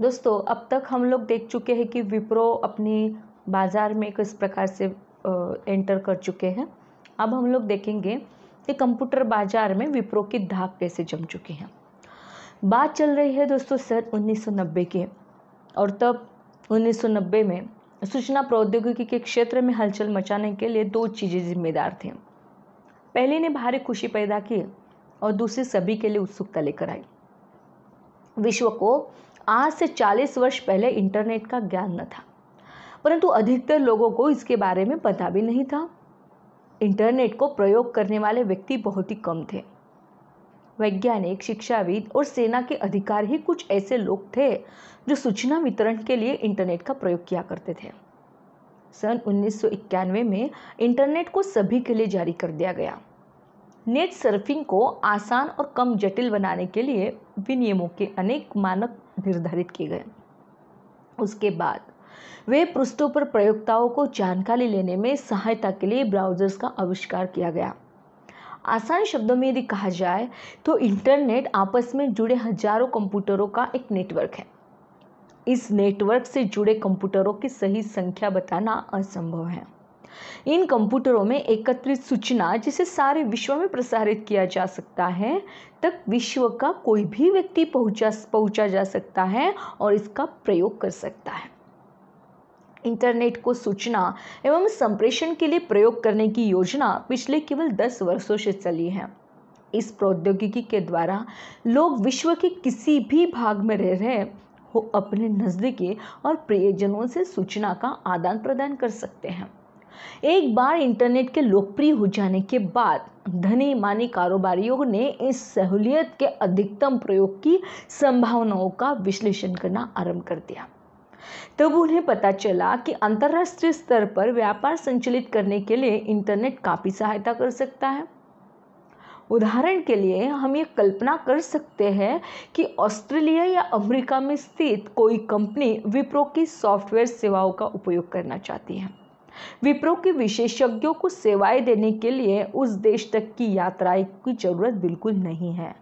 दोस्तों अब तक हम लोग देख चुके हैं कि विप्रो अपने बाज़ार में किस प्रकार से एंटर कर चुके हैं अब हम लोग देखेंगे कि कंप्यूटर बाज़ार में विप्रो की धाक कैसे जम चुकी है बात चल रही है दोस्तों सर 1990 के और तब 1990 में सूचना प्रौद्योगिकी के क्षेत्र में हलचल मचाने के लिए दो चीज़ें जिम्मेदार थीं पहले ने भारी खुशी पैदा की और दूसरी सभी के लिए उत्सुकता लेकर आई विश्व को आज से 40 वर्ष पहले इंटरनेट का ज्ञान न था परंतु अधिकतर लोगों को इसके बारे में पता भी नहीं था इंटरनेट को प्रयोग करने वाले व्यक्ति बहुत ही कम थे वैज्ञानिक शिक्षाविद और सेना के अधिकार ही कुछ ऐसे लोग थे जो सूचना वितरण के लिए इंटरनेट का प्रयोग किया करते थे सन 1991 में इंटरनेट को सभी के लिए जारी कर दिया गया नेट सर्फिंग को आसान और कम जटिल बनाने के लिए विनियमों के अनेक मानक निर्धारित किए गए उसके बाद वे पृष्ठों पर प्रयोक्ताओं को जानकारी लेने में सहायता के लिए ब्राउजर्स का आविष्कार किया गया आसान शब्दों में यदि कहा जाए तो इंटरनेट आपस में जुड़े हजारों कंप्यूटरों का एक नेटवर्क है इस नेटवर्क से जुड़े कंप्यूटरों की सही संख्या बताना असंभव है इन कंप्यूटरों में एकत्रित सूचना जिसे सारे विश्व में प्रसारित किया जा सकता है तक विश्व का कोई भी व्यक्ति पहुंचा पहुंचा जा सकता है और इसका प्रयोग कर सकता है इंटरनेट को सूचना एवं संप्रेषण के लिए प्रयोग करने की योजना पिछले केवल दस वर्षों से चली है इस प्रौद्योगिकी के द्वारा लोग विश्व के किसी भी भाग में रह रहे हो अपने नज़दीकी और प्रियजनों से सूचना का आदान प्रदान कर सकते हैं एक बार इंटरनेट के लोकप्रिय हो जाने के बाद धनी मानी कारोबारियों ने इस सहूलियत के अधिकतम प्रयोग की संभावनाओं का विश्लेषण करना आरंभ कर दिया तब उन्हें पता चला कि अंतर्राष्ट्रीय स्तर पर व्यापार संचालित करने के लिए इंटरनेट काफ़ी सहायता कर सकता है उदाहरण के लिए हम ये कल्पना कर सकते हैं कि ऑस्ट्रेलिया या अमेरिका में स्थित कोई कंपनी विप्रो की सॉफ्टवेयर सेवाओं का उपयोग करना चाहती है विप्रो के विशेषज्ञों को सेवाएं देने के लिए उस देश तक की यात्राएं की ज़रूरत बिल्कुल नहीं है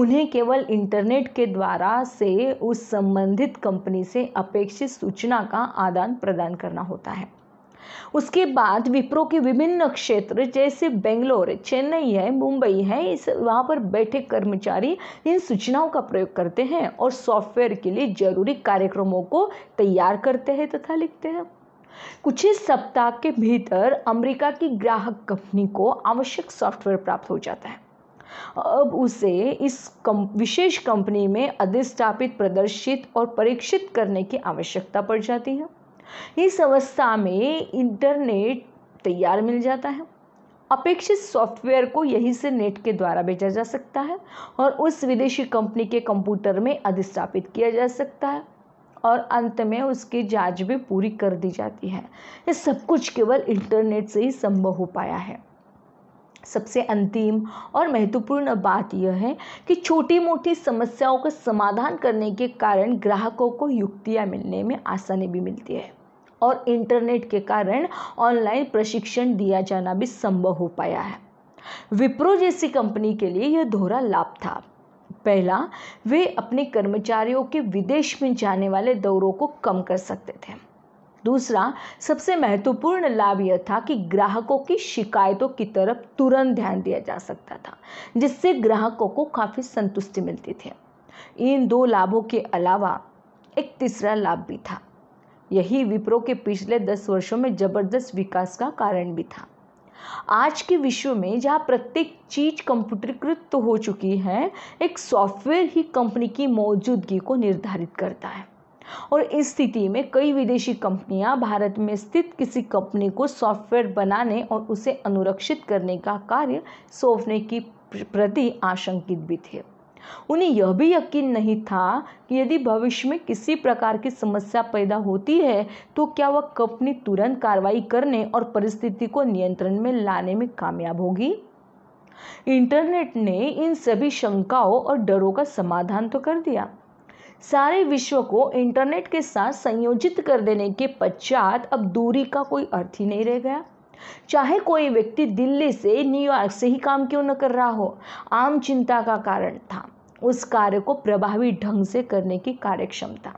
उन्हें केवल इंटरनेट के द्वारा से उस संबंधित कंपनी से अपेक्षित सूचना का आदान प्रदान करना होता है उसके बाद विप्रो के विभिन्न क्षेत्र जैसे बेंगलोर चेन्नई है मुंबई है इस वहाँ पर बैठे कर्मचारी इन सूचनाओं का प्रयोग करते हैं और सॉफ्टवेयर के लिए जरूरी कार्यक्रमों को तैयार करते हैं तथा लिखते हैं कुछ ही सप्ताह के भीतर अमेरिका की ग्राहक कंपनी को आवश्यक सॉफ्टवेयर प्राप्त हो जाता है अब उसे इस कम, विशेष कंपनी में अधिस्थापित प्रदर्शित और परीक्षित करने की आवश्यकता पड़ जाती है इस अवस्था में इंटरनेट तैयार मिल जाता है अपेक्षित सॉफ्टवेयर को यहीं से नेट के द्वारा भेजा जा सकता है और उस विदेशी कंपनी के कंप्यूटर में अधिस्थापित किया जा सकता है और अंत में उसकी जांच भी पूरी कर दी जाती है ये सब कुछ केवल इंटरनेट से ही संभव हो पाया है सबसे अंतिम और महत्वपूर्ण बात यह है कि छोटी मोटी समस्याओं का समाधान करने के कारण ग्राहकों को युक्तियाँ मिलने में आसानी भी मिलती है और इंटरनेट के कारण ऑनलाइन प्रशिक्षण दिया जाना भी संभव हो पाया है विप्रो जैसी कंपनी के लिए यह दोहरा लाभ था पहला वे अपने कर्मचारियों के विदेश में जाने वाले दौरों को कम कर सकते थे दूसरा सबसे महत्वपूर्ण लाभ यह था कि ग्राहकों की शिकायतों की तरफ तुरंत ध्यान दिया जा सकता था जिससे ग्राहकों को काफ़ी संतुष्टि मिलती थी इन दो लाभों के अलावा एक तीसरा लाभ भी था यही विप्रो के पिछले दस वर्षों में ज़बरदस्त विकास का कारण भी था आज के विश्व में जहाँ प्रत्येक चीज़ कंप्यूटरीकृत तो हो चुकी है एक सॉफ्टवेयर ही कंपनी की मौजूदगी को निर्धारित करता है और इस स्थिति में कई विदेशी कंपनियां भारत में स्थित किसी कंपनी को सॉफ्टवेयर बनाने और उसे अनुरक्षित करने का कार्य सौंपने की प्रति आशंकित भी थे उन्हें यह भी यकीन नहीं था कि यदि भविष्य में किसी प्रकार की समस्या पैदा होती है तो क्या वह कंपनी तुरंत कार्रवाई करने और परिस्थिति को नियंत्रण में लाने में कामयाब होगी इंटरनेट ने इन सभी शंकाओं और डरों का समाधान तो कर दिया सारे विश्व को इंटरनेट के साथ संयोजित कर देने के पश्चात अब दूरी का कोई अर्थ ही नहीं रह गया चाहे कोई व्यक्ति दिल्ली से न्यूयॉर्क से ही काम क्यों न कर रहा हो आम चिंता का कारण था उस कार्य को प्रभावी ढंग से करने की कार्यक्षमता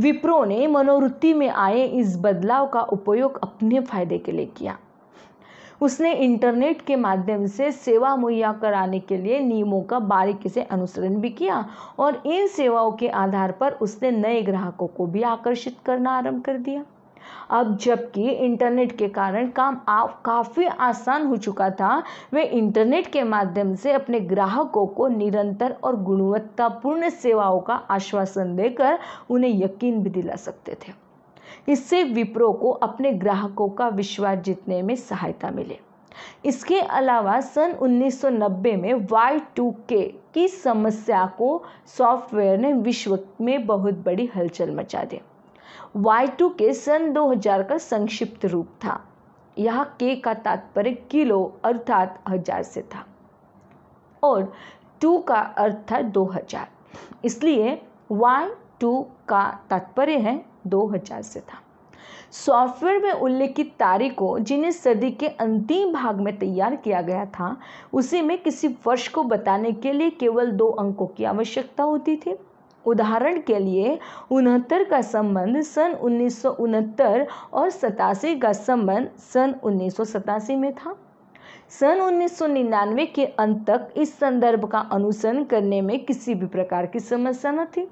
विप्रो ने मनोवृत्ति में आए इस बदलाव का उपयोग अपने फायदे के लिए किया उसने इंटरनेट के माध्यम से सेवा मुहैया कराने के लिए नियमों का बारीकी से अनुसरण भी किया और इन सेवाओं के आधार पर उसने नए ग्राहकों को भी आकर्षित करना आरंभ कर दिया अब जबकि इंटरनेट के कारण काम काफ़ी आसान हो चुका था वे इंटरनेट के माध्यम से अपने ग्राहकों को निरंतर और गुणवत्तापूर्ण सेवाओं का आश्वासन देकर उन्हें यकीन भी दिला सकते थे इससे विप्रो को अपने ग्राहकों का विश्वास जीतने में सहायता मिले इसके अलावा सन 1990 में वाई टू के की समस्या को सॉफ्टवेयर ने विश्व में बहुत बड़ी हलचल मचा दी वाई टू के सन 2000 का संक्षिप्त रूप था यह के का तात्पर्य किलो अर्थात हजार से था और टू का अर्थ था दो हजार इसलिए वाई टू का तात्पर्य है दो हजार से था सॉफ्टवेयर में उल्लेखित तारीखों जिन्हें सदी के अंतिम भाग में तैयार किया गया था उसी में किसी वर्ष को बताने के लिए केवल दो अंकों की आवश्यकता होती थी उदाहरण के लिए उनहत्तर का संबंध सन उन्नीस और सतासी का संबंध सन उन्नीस में था सन 1999 के अंत तक इस संदर्भ का अनुसरण करने में किसी भी प्रकार की समस्या न थी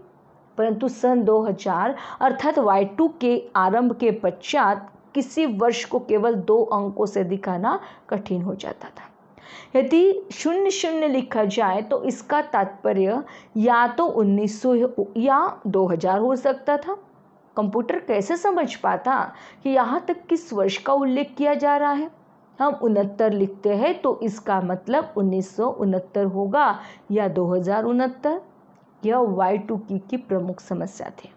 परंतु सन 2000 अर्थात वाई टू के आरंभ के पश्चात किसी वर्ष को केवल दो अंकों से दिखाना कठिन हो जाता था यदि शून्य शून्य लिखा जाए तो इसका तात्पर्य या तो 1900 या 2000 हो सकता था कंप्यूटर कैसे समझ पाता कि यहाँ तक किस वर्ष का उल्लेख किया जा रहा है हम उनहत्तर लिखते हैं तो इसका मतलब उन्नीस होगा या दो हजार उनहत्तर यह वाई टू की, की प्रमुख समस्या थी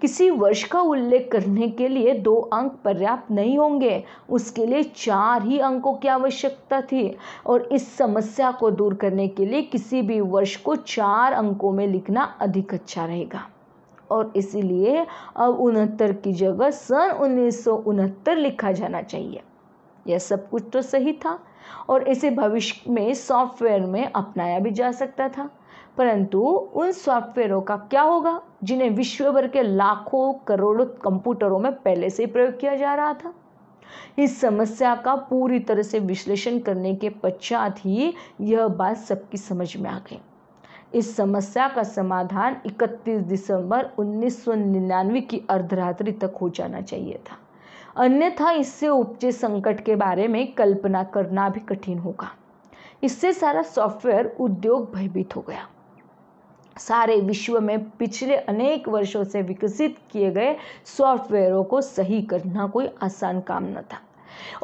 किसी वर्ष का उल्लेख करने के लिए दो अंक पर्याप्त नहीं होंगे उसके लिए चार ही अंकों की आवश्यकता थी और इस समस्या को दूर करने के लिए किसी भी वर्ष को चार अंकों में लिखना अधिक अच्छा रहेगा और इसीलिए अब उनहत्तर की जगह सन उन्नीस लिखा जाना चाहिए यह सब कुछ तो सही था और इसे भविष्य में सॉफ्टवेयर में अपनाया भी जा सकता था परंतु उन सॉफ्टवेयरों का क्या होगा जिन्हें विश्व भर के लाखों करोड़ों कंप्यूटरों में पहले से ही प्रयोग किया जा रहा था इस समस्या का पूरी तरह से विश्लेषण करने के पश्चात ही यह बात सबकी समझ में आ गई इस समस्या का समाधान 31 दिसंबर 1999 की अर्धरात्रि तक हो जाना चाहिए था अन्यथा इससे उपजे संकट के बारे में कल्पना करना भी कठिन होगा इससे सारा सॉफ्टवेयर उद्योग भयभीत हो गया सारे विश्व में पिछले अनेक वर्षों से विकसित किए गए सॉफ्टवेयरों को सही करना कोई आसान काम न था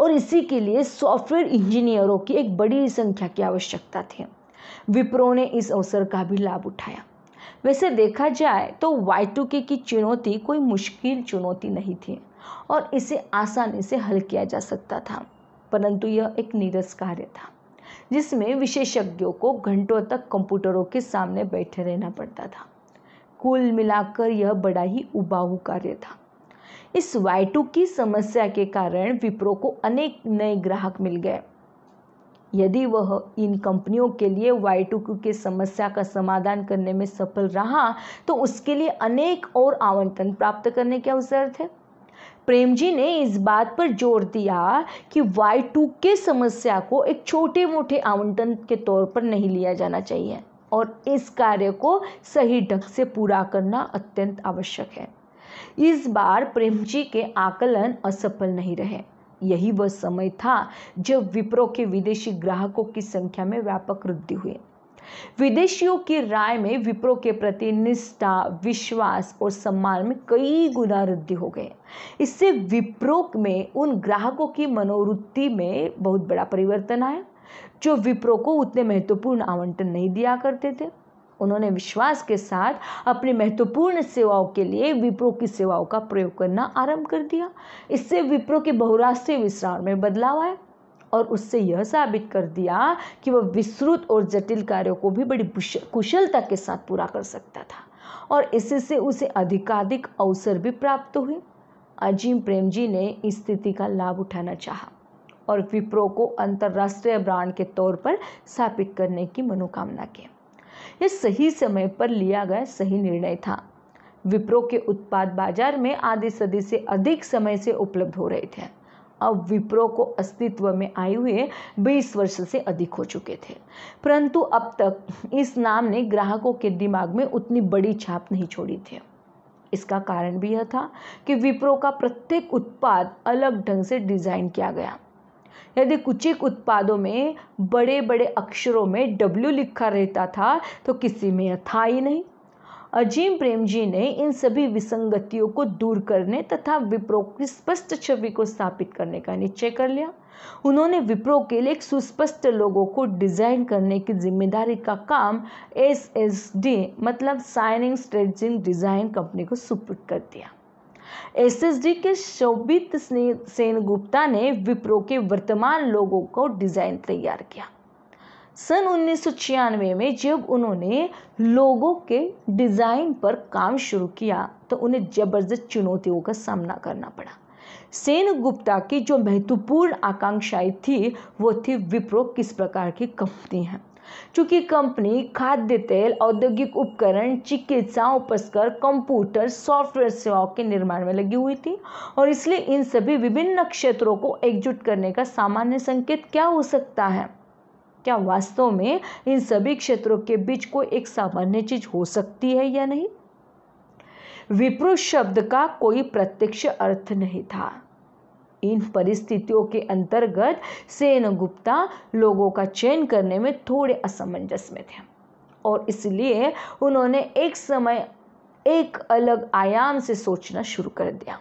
और इसी के लिए सॉफ्टवेयर इंजीनियरों की एक बड़ी संख्या की आवश्यकता थी विप्रो ने इस अवसर का भी लाभ उठाया वैसे देखा जाए तो वाई टू के की चुनौती कोई मुश्किल चुनौती नहीं थी और इसे आसानी से हल किया जा सकता था परंतु यह एक नीरस कार्य था जिसमें विशेषज्ञों को घंटों तक कंप्यूटरों के सामने बैठे रहना पड़ता था कुल मिलाकर यह बड़ा ही उबाऊ कार्य था इस वाई की समस्या के कारण विप्रो को अनेक नए ग्राहक मिल गए यदि वह इन कंपनियों के लिए वाई की समस्या का समाधान करने में सफल रहा तो उसके लिए अनेक और आवंटन प्राप्त करने के अवसर थे प्रेम जी ने इस बात पर जोर दिया कि वाई टू के समस्या को एक छोटे मोटे आवंटन के तौर पर नहीं लिया जाना चाहिए और इस कार्य को सही ढंग से पूरा करना अत्यंत आवश्यक है इस बार प्रेम जी के आकलन असफल नहीं रहे यही वह समय था जब विप्रो के विदेशी ग्राहकों की संख्या में व्यापक वृद्धि हुई विदेशियों की राय में विप्रो के प्रति निष्ठा विश्वास और सम्मान में कई गुना वृद्धि हो गई इससे विप्रो में उन ग्राहकों की मनोवृत्ति में बहुत बड़ा परिवर्तन आया जो विप्रो को उतने महत्वपूर्ण आवंटन नहीं दिया करते थे उन्होंने विश्वास के साथ अपनी महत्वपूर्ण सेवाओं के लिए विप्रो की सेवाओं का प्रयोग करना आरंभ कर दिया इससे विप्रो के बहुराष्ट्रीय विस्तार में बदलाव आया और उससे यह साबित कर दिया कि वह विस्तृत और जटिल कार्यों को भी बड़ी कुशलता के साथ पूरा कर सकता था और इससे उसे अधिकाधिक अवसर भी प्राप्त हुए अजीम प्रेमजी ने इस स्थिति का लाभ उठाना चाहा और विप्रो को अंतर्राष्ट्रीय ब्रांड के तौर पर स्थापित करने की मनोकामना की यह सही समय पर लिया गया सही निर्णय था विप्रो के उत्पाद बाजार में आधी सदी से अधिक समय से उपलब्ध हो रहे थे अब विप्रो को अस्तित्व में आए हुए 20 वर्ष से अधिक हो चुके थे परंतु अब तक इस नाम ने ग्राहकों के दिमाग में उतनी बड़ी छाप नहीं छोड़ी थी इसका कारण भी यह था कि विप्रो का प्रत्येक उत्पाद अलग ढंग से डिज़ाइन किया गया यदि कुछ एक उत्पादों में बड़े बड़े अक्षरों में डब्ल्यू लिखा रहता था तो किसी में यह था ही नहीं अजीम प्रेम जी ने इन सभी विसंगतियों को दूर करने तथा विप्रो की स्पष्ट छवि को स्थापित करने का निश्चय कर लिया उन्होंने विप्रो के लिए एक सुस्पष्ट लोगों को डिज़ाइन करने की जिम्मेदारी का काम एस एस डी मतलब साइनिंग स्ट्रेटिंग डिज़ाइन कंपनी को सुपुर्द कर दिया एस एस डी के शोभित सेन गुप्ता ने विप्रो के वर्तमान लोगों को डिज़ाइन तैयार किया सन उन्नीस में जब उन्होंने लोगों के डिज़ाइन पर काम शुरू किया तो उन्हें ज़बरदस्त चुनौतियों का सामना करना पड़ा सेन गुप्ता की जो महत्वपूर्ण आकांक्षाएं थी वो थी विप्रो किस प्रकार की कंपनी है चूँकि कंपनी खाद्य तेल औद्योगिक उपकरण चिकित्सा उपस्कर कंप्यूटर सॉफ्टवेयर सेवाओं के निर्माण में लगी हुई थी और इसलिए इन सभी विभिन्न क्षेत्रों को एकजुट करने का सामान्य संकेत क्या हो सकता है क्या वास्तव में इन सभी क्षेत्रों के बीच कोई एक सामान्य चीज हो सकती है या नहीं विप्रो शब्द का कोई प्रत्यक्ष अर्थ नहीं था इन परिस्थितियों के अंतर्गत गुप्ता लोगों का चयन करने में थोड़े असमंजस में थे और इसलिए उन्होंने एक समय एक अलग आयाम से सोचना शुरू कर दिया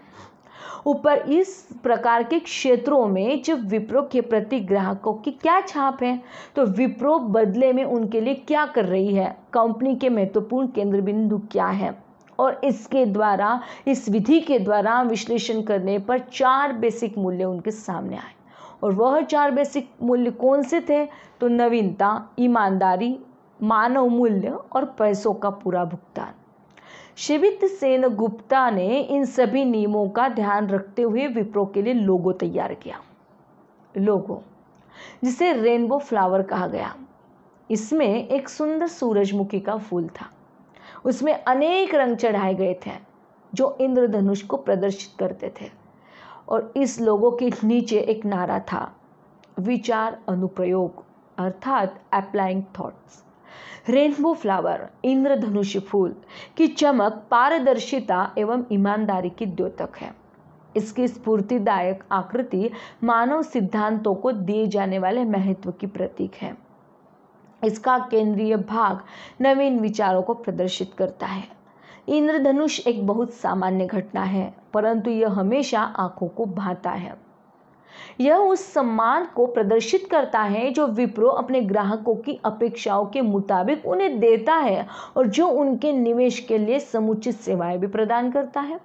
ऊपर इस प्रकार के क्षेत्रों में जब विप्रो के प्रति ग्राहकों की क्या छाप है तो विप्रो बदले में उनके लिए क्या कर रही है कंपनी के महत्वपूर्ण केंद्र बिंदु क्या है और इसके द्वारा इस विधि के द्वारा विश्लेषण करने पर चार बेसिक मूल्य उनके सामने आए और वह चार बेसिक मूल्य कौन से थे तो नवीनता ईमानदारी मानव मूल्य और पैसों का पूरा भुगतान शिवित सेन गुप्ता ने इन सभी नियमों का ध्यान रखते हुए विप्रो के लिए लोगो तैयार किया लोगो जिसे रेनबो फ्लावर कहा गया इसमें एक सुंदर सूरजमुखी का फूल था उसमें अनेक रंग चढ़ाए गए थे जो इंद्रधनुष को प्रदर्शित करते थे और इस लोगों के नीचे एक नारा था विचार अनुप्रयोग अर्थात अप्लाइंग थॉट्स रेनबो फ्लावर इंद्रधनुष फूल की चमक पारदर्शिता एवं ईमानदारी की द्योतक है इसकी स्फूर्तिदायक आकृति मानव सिद्धांतों को दिए जाने वाले महत्व की प्रतीक है इसका केंद्रीय भाग नवीन विचारों को प्रदर्शित करता है इंद्रधनुष एक बहुत सामान्य घटना है परंतु यह हमेशा आंखों को भाता है यह उस सम्मान को प्रदर्शित करता है जो विप्रो अपने ग्राहकों की अपेक्षाओं के मुताबिक उन्हें देता है और जो उनके निवेश के लिए समुचित सेवाएं भी प्रदान करता है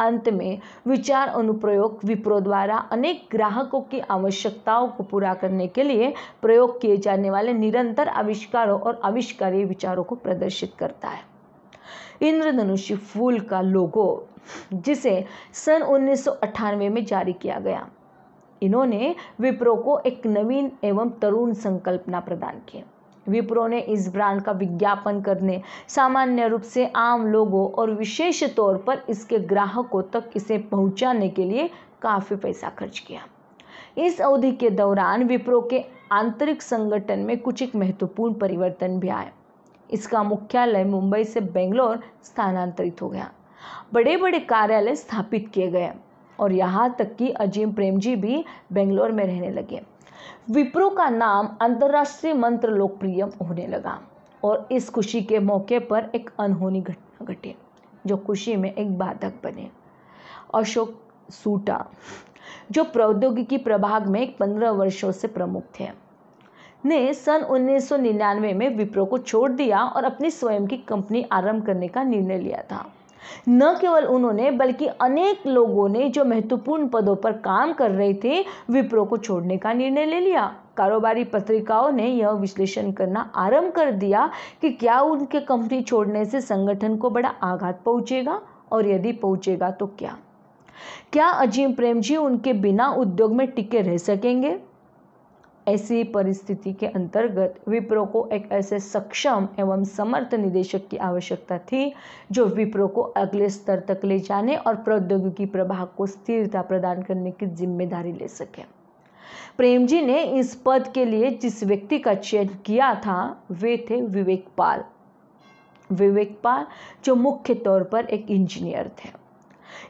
अंत में विचार अनुप्रयोग विप्रो द्वारा अनेक ग्राहकों की आवश्यकताओं को पूरा करने के लिए प्रयोग किए जाने वाले निरंतर आविष्कारों और आविष्कारी विचारों को प्रदर्शित करता है इंद्रधनुषी फूल का लोगो जिसे सन उन्नीस में जारी किया गया इन्होंने विप्रो को एक नवीन एवं तरुण संकल्पना प्रदान की विप्रो ने इस ब्रांड का विज्ञापन करने सामान्य रूप से आम लोगों और विशेष तौर पर इसके ग्राहकों तक इसे पहुंचाने के लिए काफ़ी पैसा खर्च किया इस अवधि के दौरान विप्रो के आंतरिक संगठन में कुछ एक महत्वपूर्ण परिवर्तन भी आए इसका मुख्यालय मुंबई से बेंगलोर स्थानांतरित हो गया बड़े बड़े कार्यालय स्थापित किए गए और यहाँ तक कि अजीम प्रेम जी भी बेंगलोर में रहने लगे विप्रो का नाम अंतर्राष्ट्रीय मंत्र लोकप्रिय होने लगा और इस खुशी के मौके पर एक अनहोनी घटना घटी जो खुशी में एक बाधक बने अशोक सूटा जो प्रौद्योगिकी प्रभाग में पंद्रह वर्षों से प्रमुख थे ने सन 1999 में विप्रो को छोड़ दिया और अपनी स्वयं की कंपनी आरंभ करने का निर्णय लिया था न केवल उन्होंने बल्कि अनेक लोगों ने जो महत्वपूर्ण पदों पर काम कर रहे थे विप्रो को छोड़ने का निर्णय ले लिया कारोबारी पत्रिकाओं ने यह विश्लेषण करना आरंभ कर दिया कि क्या उनके कंपनी छोड़ने से संगठन को बड़ा आघात पहुंचेगा और यदि पहुंचेगा तो क्या क्या अजीम प्रेम जी उनके बिना उद्योग में टिके रह सकेंगे ऐसी परिस्थिति के अंतर्गत विप्रो को एक ऐसे सक्षम एवं समर्थ निदेशक की आवश्यकता थी जो विप्रो को अगले स्तर तक ले जाने और प्रौद्योगिकी प्रभाव को स्थिरता प्रदान करने की जिम्मेदारी ले सके जी ने इस पद के लिए जिस व्यक्ति का चयन किया था वे थे विवेक पाल विवेक पाल जो मुख्य तौर पर एक इंजीनियर थे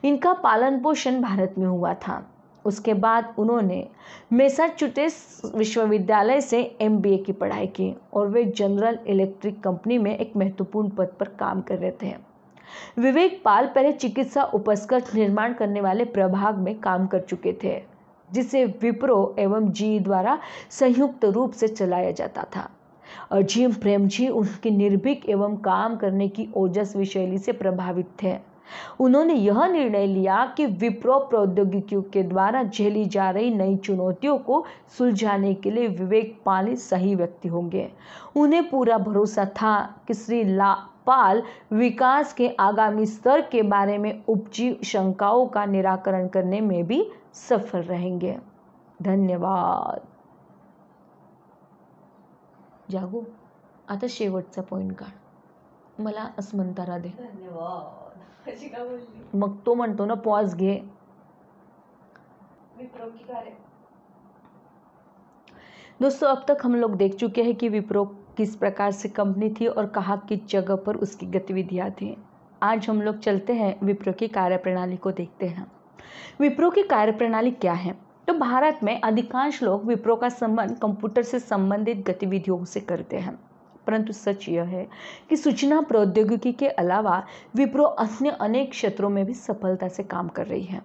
इनका पालन पोषण भारत में हुआ था उसके बाद उन्होंने मैसाचुसेट्स विश्वविद्यालय से एम की पढ़ाई की और वे जनरल इलेक्ट्रिक कंपनी में एक महत्वपूर्ण पद पर काम कर रहे थे विवेक पाल पहले चिकित्सा उपस्कर निर्माण करने वाले प्रभाग में काम कर चुके थे जिसे विप्रो एवं जी द्वारा संयुक्त रूप से चलाया जाता था और प्रेम जी उनकी निर्भीक एवं काम करने की ओजस्वी शैली से प्रभावित थे उन्होंने यह निर्णय लिया कि विप्रो प्रौद्योगिकियों के द्वारा झेली जा रही नई चुनौतियों को सुलझाने के लिए विवेक पाल सही व्यक्ति होंगे उन्हें पूरा भरोसा था कि श्री ला पाल विकास के आगामी स्तर के बारे में उपजी शंकाओं का निराकरण करने में भी सफल रहेंगे धन्यवाद जागो आता शेवटचा पॉइंट काढ मला अस्मंतारा दे धन्यवाद मग तो म्हणतो ना पॉज घे दोस्तों अब तक हम लोग देख चुके हैं कि विप्रो किस प्रकार से कंपनी थी और कहा किस जगह पर उसकी गतिविधियां थी आज हम लोग चलते हैं विप्रो की कार्यप्रणाली को देखते हैं विप्रो की कार्यप्रणाली क्या है तो भारत में अधिकांश लोग विप्रो का संबंध कंप्यूटर से संबंधित गतिविधियों से करते हैं परंतु सच यह है कि सूचना प्रौद्योगिकी के अलावा विप्रो अन्य अनेक क्षेत्रों में भी सफलता से काम कर रही है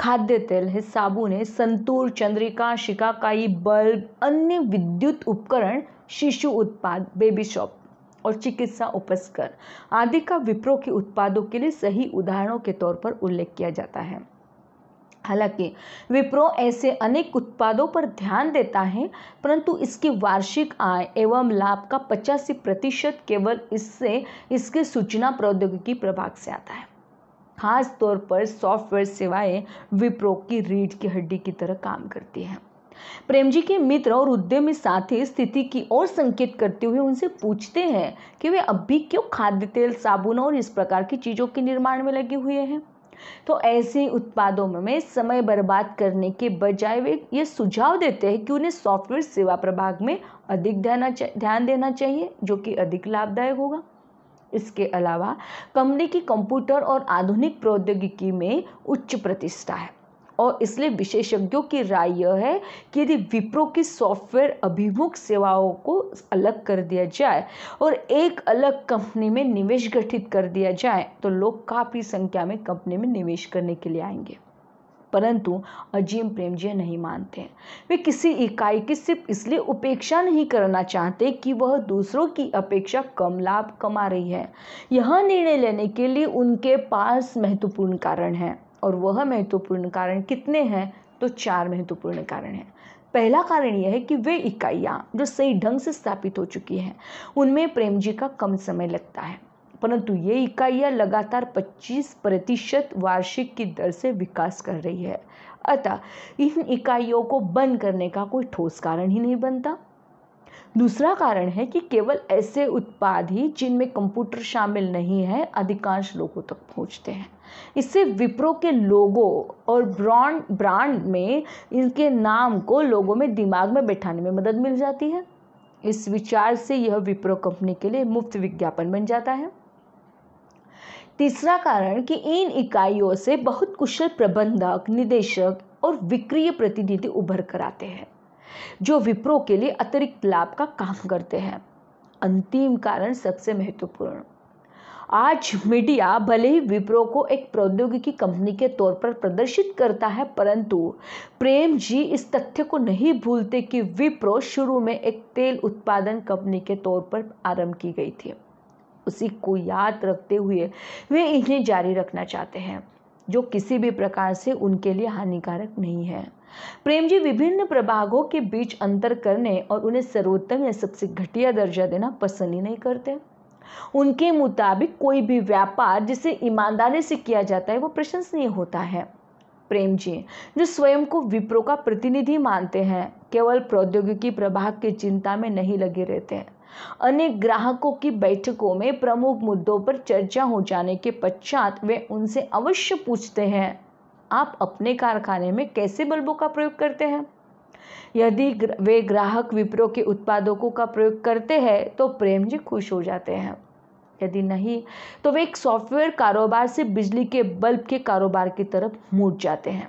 खाद्य तेल है साबुन है संतूर चंद्रिका शिकाकाई बल्ब अन्य विद्युत उपकरण शिशु उत्पाद बेबी शॉप और चिकित्सा उपस्कर आदि का विप्रो के उत्पादों के लिए सही उदाहरणों के तौर पर उल्लेख किया जाता है हालांकि विप्रो ऐसे अनेक उत्पादों पर ध्यान देता है परंतु इसकी वार्षिक आय एवं लाभ का पचासी प्रतिशत केवल इससे इसके सूचना प्रौद्योगिकी प्रभाग से आता है खास तौर पर सॉफ्टवेयर सेवाएं विप्रो की रीढ़ की हड्डी की तरह काम करती हैं प्रेमजी के मित्र और उद्यमी साथी स्थिति की ओर संकेत करते हुए उनसे पूछते हैं कि वे अब भी क्यों खाद्य तेल साबुन और इस प्रकार की चीज़ों के निर्माण में लगे हुए हैं तो ऐसे उत्पादों में समय बर्बाद करने के बजाय वे ये सुझाव देते हैं कि उन्हें सॉफ्टवेयर सेवा प्रभाग में अधिक ध्यान देना चाहिए जो कि अधिक लाभदायक होगा इसके अलावा कंपनी की कंप्यूटर और आधुनिक प्रौद्योगिकी में उच्च प्रतिष्ठा है और इसलिए विशेषज्ञों की राय यह है कि यदि विप्रो की सॉफ्टवेयर अभिमुख सेवाओं को अलग कर दिया जाए और एक अलग कंपनी में निवेश गठित कर दिया जाए तो लोग काफ़ी संख्या में कंपनी में निवेश करने के लिए आएंगे परंतु अजीम प्रेमजी नहीं मानते वे किसी इकाई की सिर्फ इसलिए उपेक्षा नहीं करना चाहते कि वह दूसरों की अपेक्षा कम लाभ कमा रही है यह निर्णय लेने के लिए उनके पास महत्वपूर्ण कारण है और वह महत्वपूर्ण कारण कितने हैं तो चार महत्वपूर्ण कारण हैं पहला कारण यह है कि वे इकाइयाँ जो सही ढंग से स्थापित हो चुकी हैं उनमें प्रेम जी का कम समय लगता है परंतु ये इकाइयाँ लगातार 25 प्रतिशत वार्षिक की दर से विकास कर रही है अतः इन इकाइयों को बंद करने का कोई ठोस कारण ही नहीं बनता दूसरा कारण है कि केवल ऐसे उत्पाद ही जिनमें कंप्यूटर शामिल नहीं है अधिकांश लोगों तक पहुंचते हैं इससे विप्रो के लोगों और ब्रांड ब्रांड में इनके नाम को लोगों में दिमाग में बैठाने में मदद मिल जाती है इस विचार से यह विप्रो कंपनी के लिए मुफ्त विज्ञापन बन जाता है तीसरा कारण कि इन इकाइयों से बहुत कुशल प्रबंधक निदेशक और विक्रिय प्रतिनिधि उभर कर आते हैं जो विप्रो के लिए अतिरिक्त लाभ का काम करते हैं अंतिम कारण सबसे महत्वपूर्ण आज मीडिया भले ही विप्रो को एक प्रौद्योगिकी कंपनी के तौर पर प्रदर्शित करता है परंतु प्रेम जी इस तथ्य को नहीं भूलते कि विप्रो शुरू में एक तेल उत्पादन कंपनी के तौर पर आरंभ की गई थी उसी को याद रखते हुए वे इन्हें जारी रखना चाहते हैं जो किसी भी प्रकार से उनके लिए हानिकारक नहीं है प्रेम जी विभिन्न प्रभागों के बीच अंतर करने और उन्हें सर्वोत्तम या सबसे घटिया दर्जा देना पसंद ही नहीं करते उनके मुताबिक कोई भी व्यापार जिसे ईमानदारी से किया जाता है वो प्रशंसनीय होता है प्रेम जी जो स्वयं को विप्रो का प्रतिनिधि मानते हैं केवल प्रौद्योगिकी प्रभाव की चिंता में नहीं लगे रहते हैं अनेक ग्राहकों की बैठकों में प्रमुख मुद्दों पर चर्चा हो जाने के पश्चात वे उनसे अवश्य पूछते हैं आप अपने कारखाने में कैसे बल्बों का प्रयोग करते हैं यदि वे ग्राहक विप्रो के उत्पादों का प्रयोग करते हैं तो प्रेम जी खुश हो जाते हैं यदि नहीं तो वे एक सॉफ्टवेयर कारोबार से बिजली के बल्ब के कारोबार की तरफ मुड़ जाते हैं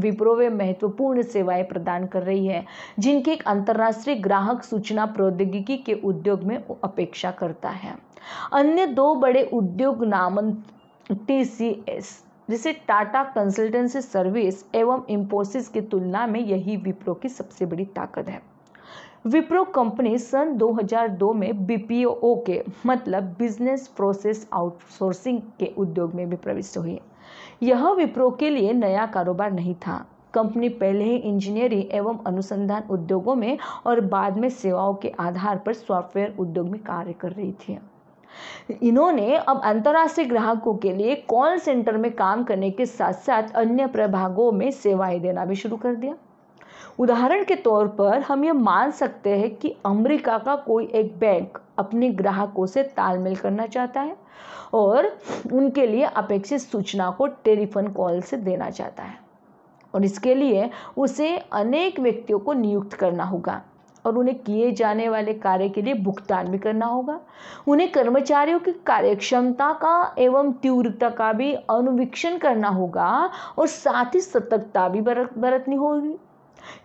विप्रो वे महत्वपूर्ण सेवाएं प्रदान कर रही है जिनके एक अंतर्राष्ट्रीय ग्राहक सूचना प्रौद्योगिकी के उद्योग में अपेक्षा करता है अन्य दो बड़े उद्योग नाम टी सी एस जिसे टाटा कंसल्टेंसी सर्विस एवं इंफोसिस की तुलना में यही विप्रो की सबसे बड़ी ताकत है विप्रो कंपनी सन 2002 में बीपीओ के मतलब बिजनेस प्रोसेस आउटसोर्सिंग के उद्योग में भी प्रविष्ट हुई यह विप्रो के लिए नया कारोबार नहीं था कंपनी पहले ही इंजीनियरिंग एवं अनुसंधान उद्योगों में और बाद में सेवाओं के आधार पर सॉफ्टवेयर उद्योग में कार्य कर रही थी इन्होंने अब अंतर्राष्ट्रीय ग्राहकों के लिए कॉल सेंटर में काम करने के साथ साथ अन्य प्रभागों में सेवाएं देना भी शुरू कर दिया उदाहरण के तौर पर हम ये मान सकते हैं कि अमेरिका का कोई एक बैंक अपने ग्राहकों से तालमेल करना चाहता है और उनके लिए अपेक्षित सूचना को टेलीफोन कॉल से देना चाहता है और इसके लिए उसे अनेक व्यक्तियों को नियुक्त करना होगा और उन्हें किए जाने वाले कार्य के लिए भुगतान भी करना होगा उन्हें कर्मचारियों की कार्यक्षमता का एवं तीव्रता का भी अनुवीक्षण करना होगा और साथ ही सतर्कता भी बरतनी होगी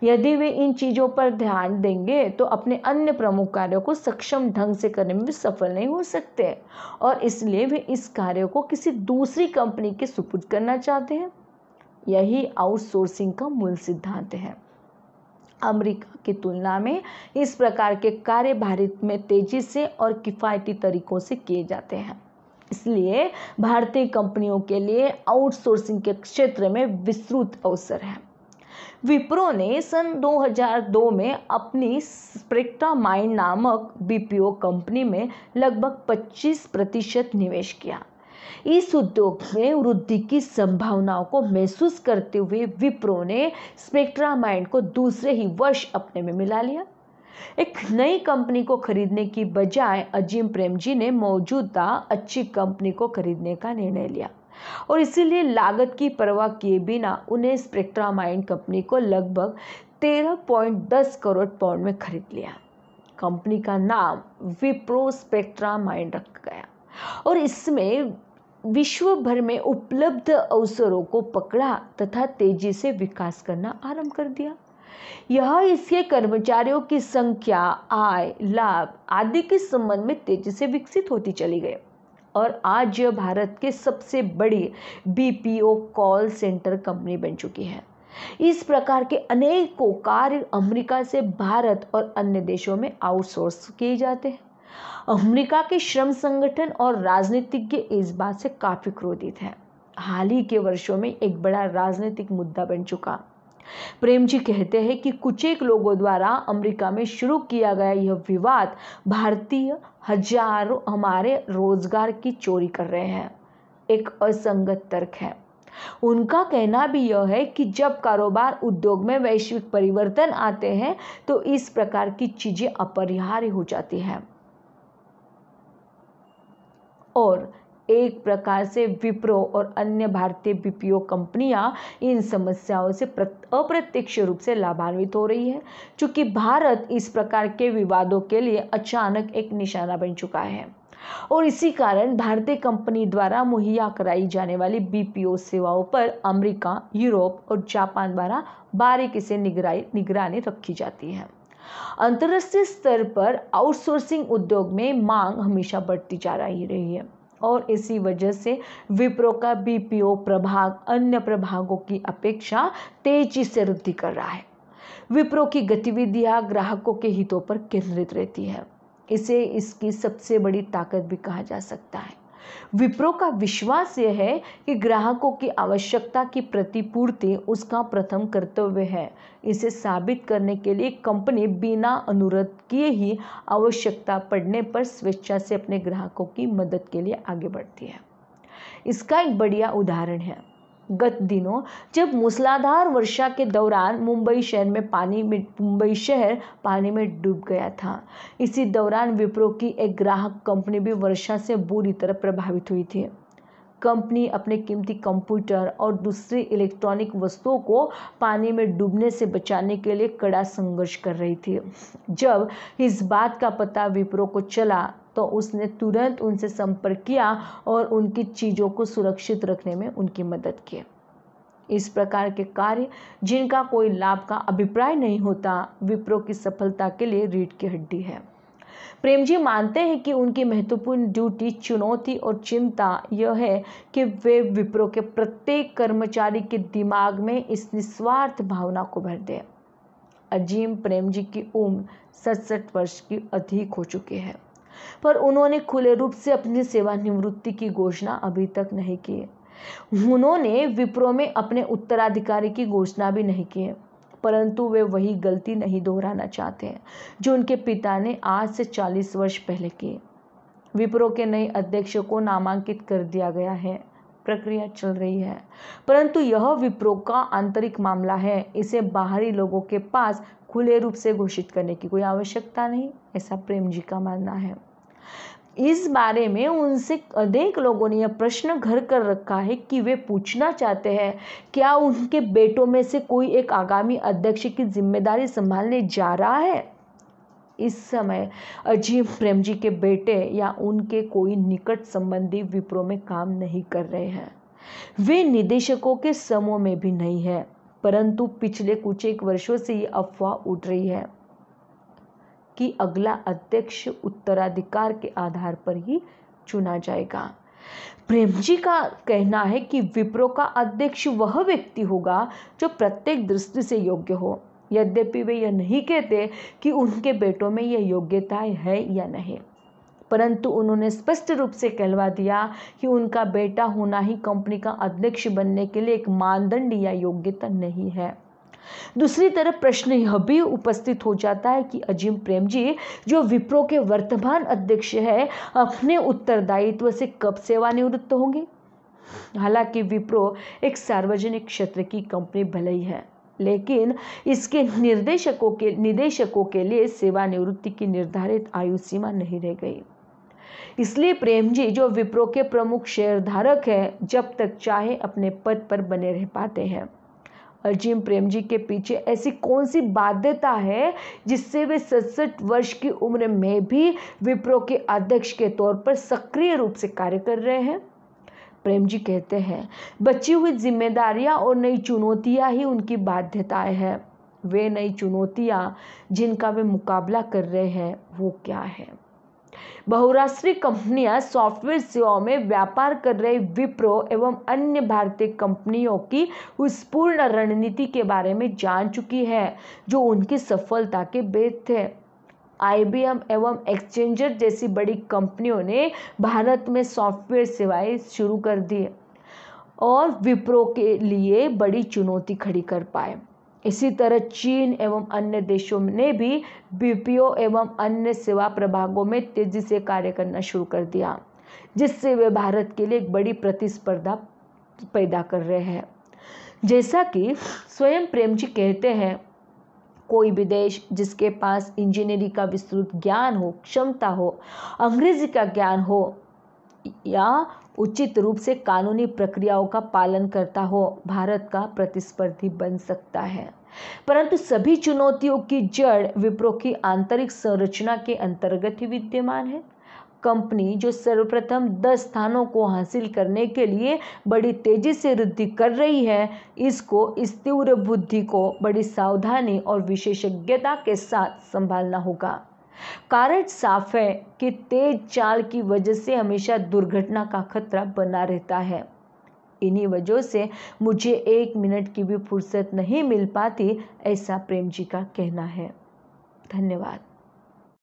यदि वे इन चीज़ों पर ध्यान देंगे तो अपने अन्य प्रमुख कार्यों को सक्षम ढंग से करने में भी सफल नहीं हो सकते और इसलिए वे इस कार्य को किसी दूसरी कंपनी के सुपुर्द करना चाहते हैं यही आउटसोर्सिंग का मूल सिद्धांत है अमेरिका की तुलना में इस प्रकार के कार्य भारत में तेज़ी से और किफ़ायती तरीक़ों से किए जाते हैं इसलिए भारतीय कंपनियों के लिए आउटसोर्सिंग के क्षेत्र में विस्तृत अवसर है विप्रो ने सन 2002 में अपनी स्प्रेक्टा माइंड नामक बीपीओ कंपनी में लगभग 25 प्रतिशत निवेश किया इस उद्योग में वृद्धि की संभावनाओं को महसूस करते हुए विप्रो ने स्पेक्ट्रा माइंड को दूसरे ही वर्ष अपने में मिला लिया एक नई कंपनी को खरीदने की बजाय अजीम प्रेमजी ने मौजूदा अच्छी कंपनी को खरीदने का निर्णय लिया और इसीलिए लागत की परवाह किए बिना उन्हें स्पेक्ट्रा माइंड कंपनी को लगभग 13.10 करोड़ पाउंड में खरीद लिया कंपनी का नाम विप्रो स्पेक्ट्रा माइंड रखा गया और इसमें विश्व भर में उपलब्ध अवसरों को पकड़ा तथा तेजी से विकास करना आरंभ कर दिया यह इसके कर्मचारियों की संख्या आय लाभ आदि के संबंध में तेजी से विकसित होती चली गई और आज यह भारत के सबसे बड़ी बीपीओ कॉल सेंटर कंपनी बन चुकी है इस प्रकार के अनेकों कार्य अमेरिका से भारत और अन्य देशों में आउटसोर्स किए जाते हैं अमेरिका के श्रम संगठन और राजनीतिज्ञ इस बात से काफ़ी क्रोधित हैं हाल ही के वर्षों में एक बड़ा राजनीतिक मुद्दा बन चुका प्रेम जी कहते हैं कि कुछ एक लोगों द्वारा अमेरिका में शुरू किया गया यह विवाद भारतीय हजारों हमारे रोजगार की चोरी कर रहे हैं एक असंगत तर्क है उनका कहना भी यह है कि जब कारोबार उद्योग में वैश्विक परिवर्तन आते हैं तो इस प्रकार की चीज़ें अपरिहार्य हो जाती हैं और एक प्रकार से विप्रो और अन्य भारतीय बीपीओ कंपनियां इन समस्याओं से अप्रत्यक्ष रूप से लाभान्वित हो रही है चूँकि भारत इस प्रकार के विवादों के लिए अचानक एक निशाना बन चुका है और इसी कारण भारतीय कंपनी द्वारा मुहैया कराई जाने वाली बीपीओ सेवाओं पर अमेरिका यूरोप और जापान द्वारा बारीकी से निगरानी निगरानी रखी जाती है अंतर्राष्ट्रीय स्तर पर आउटसोर्सिंग उद्योग में मांग हमेशा बढ़ती जा रही रही है और इसी वजह से विप्रो का बीपीओ प्रभाग अन्य प्रभागों की अपेक्षा तेजी से वृद्धि कर रहा है विप्रो की गतिविधियां ग्राहकों के हितों पर केंद्रित रहती है इसे इसकी सबसे बड़ी ताकत भी कहा जा सकता है विप्रो का विश्वास यह है कि ग्राहकों की आवश्यकता की प्रतिपूर्ति उसका प्रथम कर्तव्य है इसे साबित करने के लिए कंपनी बिना अनुरोध किए ही आवश्यकता पड़ने पर स्वेच्छा से अपने ग्राहकों की मदद के लिए आगे बढ़ती है इसका एक बढ़िया उदाहरण है गत दिनों जब मूसलाधार वर्षा के दौरान मुंबई शहर में पानी में मुंबई शहर पानी में डूब गया था इसी दौरान विप्रो की एक ग्राहक कंपनी भी वर्षा से बुरी तरह प्रभावित हुई थी कंपनी अपने कीमती कंप्यूटर और दूसरी इलेक्ट्रॉनिक वस्तुओं को पानी में डूबने से बचाने के लिए कड़ा संघर्ष कर रही थी जब इस बात का पता विप्रो को चला तो उसने तुरंत उनसे संपर्क किया और उनकी चीज़ों को सुरक्षित रखने में उनकी मदद की इस प्रकार के कार्य जिनका कोई लाभ का अभिप्राय नहीं होता विप्रो की सफलता के लिए रीढ़ की हड्डी है प्रेम जी मानते हैं कि उनकी महत्वपूर्ण ड्यूटी चुनौती और चिंता यह है कि वे विप्रो के प्रत्येक कर्मचारी के दिमाग में इस निस्वार्थ भावना को भर दें अजीम प्रेम जी की उम्र सड़सठ वर्ष की अधिक हो चुकी है पर उन्होंने खुले रूप से अपनी सेवानिवृत्ति की घोषणा अभी तक नहीं की है उन्होंने विप्रो में अपने उत्तराधिकारी की घोषणा भी नहीं की है परंतु वे वही गलती नहीं दोहराना चाहते हैं जो उनके पिता ने आज से चालीस वर्ष पहले किए विप्रो के नए अध्यक्ष को नामांकित कर दिया गया है प्रक्रिया चल रही है परंतु यह विप्रो का आंतरिक मामला है इसे बाहरी लोगों के पास खुले रूप से घोषित करने की कोई आवश्यकता नहीं ऐसा प्रेम जी का मानना है इस बारे में उनसे अनेक लोगों ने यह प्रश्न घर कर रखा है कि वे पूछना चाहते हैं क्या उनके बेटों में से कोई एक आगामी अध्यक्ष की जिम्मेदारी संभालने जा रहा है इस समय अजीम प्रेम जी के बेटे या उनके कोई निकट संबंधी विप्रो में काम नहीं कर रहे हैं वे निदेशकों के समूह में भी नहीं है परंतु पिछले कुछ एक वर्षों से ये अफवाह उठ रही है कि अगला अध्यक्ष उत्तराधिकार के आधार पर ही चुना जाएगा प्रेम जी का कहना है कि विप्रो का अध्यक्ष वह व्यक्ति होगा जो प्रत्येक दृष्टि से योग्य हो यद्यपि वे यह नहीं कहते कि उनके बेटों में यह योग्यताएं है या नहीं परंतु उन्होंने स्पष्ट रूप से कहलवा दिया कि उनका बेटा होना ही कंपनी का अध्यक्ष बनने के लिए एक मानदंड या योग्यता नहीं है दूसरी तरफ प्रश्न यह भी उपस्थित हो जाता है कि अजीम प्रेम जी जो विप्रो के वर्तमान अध्यक्ष है अपने उत्तरदायित्व से कब सेवानिवृत्त होंगे हालांकि विप्रो एक सार्वजनिक क्षेत्र की कंपनी भले ही है लेकिन इसके निर्देशकों के निदेशकों के लिए सेवानिवृत्ति की निर्धारित आयु सीमा नहीं रह गई इसलिए प्रेम जी जो विप्रो के प्रमुख शेयरधारक हैं जब तक चाहे अपने पद पर बने रह पाते हैं अजीम प्रेम जी के पीछे ऐसी कौन सी बाध्यता है जिससे वे सड़सठ वर्ष की उम्र में भी विप्रो के अध्यक्ष के तौर पर सक्रिय रूप से कार्य कर रहे हैं प्रेम जी कहते हैं बची हुई जिम्मेदारियां और नई चुनौतियां ही उनकी बाध्यताएं हैं वे नई चुनौतियां जिनका वे मुकाबला कर रहे हैं वो क्या है बहुराष्ट्रीय कंपनियां सॉफ्टवेयर सेवाओं में व्यापार कर रहे विप्रो एवं अन्य भारतीय कंपनियों की उस पूर्ण रणनीति के बारे में जान चुकी है जो उनकी सफलता के बेद थे आईबीएम एवं एक्सचेंजर जैसी बड़ी कंपनियों ने भारत में सॉफ्टवेयर सेवाएं शुरू कर दी और विप्रो के लिए बड़ी चुनौती खड़ी कर पाए इसी तरह चीन एवं अन्य देशों ने भी बीपीओ एवं अन्य सेवा प्रभागों में तेजी से कार्य करना शुरू कर दिया जिससे वे भारत के लिए एक बड़ी प्रतिस्पर्धा पैदा कर रहे हैं जैसा कि स्वयं प्रेम जी कहते हैं कोई भी देश जिसके पास इंजीनियरिंग का विस्तृत ज्ञान हो क्षमता हो अंग्रेजी का ज्ञान हो या उचित रूप से कानूनी प्रक्रियाओं का पालन करता हो भारत का प्रतिस्पर्धी बन सकता है परंतु सभी चुनौतियों की जड़ विप्रो की आंतरिक संरचना के अंतर्गत ही विद्यमान है कंपनी जो सर्वप्रथम दस स्थानों को हासिल करने के लिए बड़ी तेजी से वृद्धि कर रही है इसको इस तीव्र बुद्धि को बड़ी सावधानी और विशेषज्ञता के साथ संभालना होगा कारण साफ है कि तेज चाल की वजह से हमेशा दुर्घटना का खतरा बना रहता है इन्हीं वजह से मुझे एक मिनट की भी फुर्सत नहीं मिल पाती ऐसा प्रेम जी का कहना है धन्यवाद